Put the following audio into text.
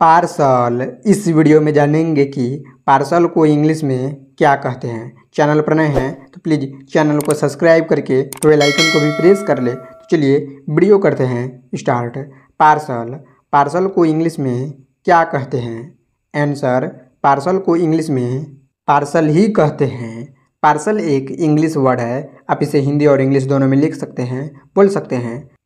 parcel इस video में जानेंगे कि पार्सल को इंग्लिश में क्या कहते हैं चैनल पर नए हैं तो प्लीज़ चैनल को सब्सक्राइब करके बेल आइकन को भी प्रेस कर ले तो चलिए वीडियो करते हैं स्टार्ट पार्सल पार्सल को इंग्लिश में क्या कहते हैं आंसर पार्सल को इंग्लिश में पार्सल ही कहते हैं पार्सल एक इंग्लिश वर्ड है आप इसे हिंदी और इंग्लिश दोनों में लिख सकते हैं बोल सकते हैं